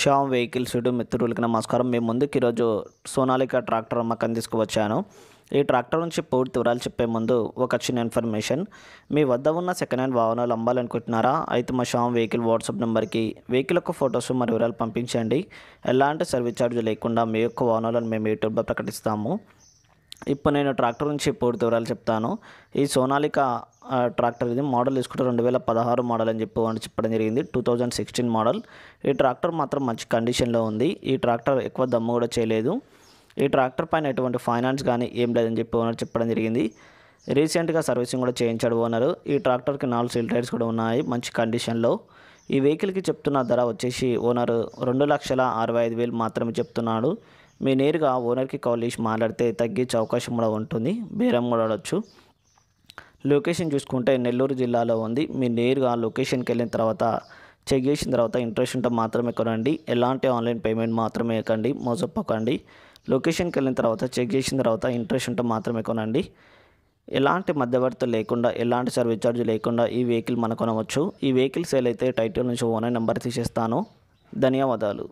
Shyam vehicles YouTube మిత్రులకి నమస్కారం మేము ముందుకు ఈరోజు సోనాలిక ట్రాక్టర్ అమ్మకం తీసుకువచ్చాను ఈ ట్రాక్టర్ నుంచి పూర్తి వివరాలు చెప్పే ముందు ఒక చిన్న ఇన్ఫర్మేషన్ మీ వద్ద ఉన్న సెకండ్ హ్యాండ్ వాహనాలు అమ్మాలనుకుంటున్నారా అయితే మా షామ్ వెహికల్ వాట్సాప్ నెంబర్కి వెహికల్ యొక్క ఫొటోస్ మరియు వివరాలు పంపించండి ఎలాంటి సర్వీస్ ఛార్జ్ లేకుండా మీ యొక్క వాహనాలను మేము యూట్యూబ్లో ప్రకటిస్తాము ఇప్పుడు నేను ట్రాక్టర్ నుంచి పూర్తి వివరాలు చెప్తాను ఈ సోనాలిక ట్రాక్టర్ ఇది మోడల్ తీసుకుంటే రెండు వేల పదహారు మోడల్ అని చెప్పి వాళ్ళు చెప్పడం జరిగింది టూ థౌజండ్ సిక్స్టీన్ మోడల్ ఈ ట్రాక్టర్ మాత్రం మంచి కండిషన్లో ఉంది ఈ ట్రాక్టర్ ఎక్కువ దమ్ము కూడా చేయలేదు ఈ ట్రాక్టర్ పైన ఎటువంటి ఫైనాన్స్ కానీ ఏం లేదని చెప్పి ఓనర్ చెప్పడం జరిగింది రీసెంట్గా సర్వీసింగ్ కూడా చేయించాడు ఓనర్ ఈ ట్రాక్టర్కి నాలుగు సీల్ టైర్స్ కూడా ఉన్నాయి మంచి కండిషన్లో ఈ వెహికల్కి చెప్తున్న ధర వచ్చేసి ఓనర్ రెండు లక్షల అరవై ఐదు వేలు మాత్రమే చెప్తున్నాడు మీ నేరుగా ఓనర్కి కాల్ చేసి మాట్లాడితే తగ్గించే అవకాశం కూడా ఉంటుంది బేరం కూడా అడవచ్చు లొకేషన్ చూసుకుంటే నెల్లూరు జిల్లాలో ఉంది మీరు నేరుగా ఆ లొకేషన్కి వెళ్ళిన తర్వాత చెక్ చేసిన తర్వాత ఇంట్రెస్ట్ ఉంటే మాత్రమే కొనండి ఎలాంటి ఆన్లైన్ పేమెంట్ మాత్రమే ఎక్కండి మోసపోకండి లొకేషన్కి వెళ్ళిన తర్వాత చెక్ చేసిన తర్వాత ఇంట్రెస్ట్ ఉంటే మాత్రమే కొనండి ఎలాంటి మధ్యవర్తి లేకుండా ఎలాంటి సర్వీస్ ఛార్జ్ లేకుండా ఈ వెహికల్ మనం కొనవచ్చు ఈ వెహికల్ సేల్ అయితే టైటిల్ నుంచి ఓనర్ నెంబర్ తీసేస్తాను ధన్యవాదాలు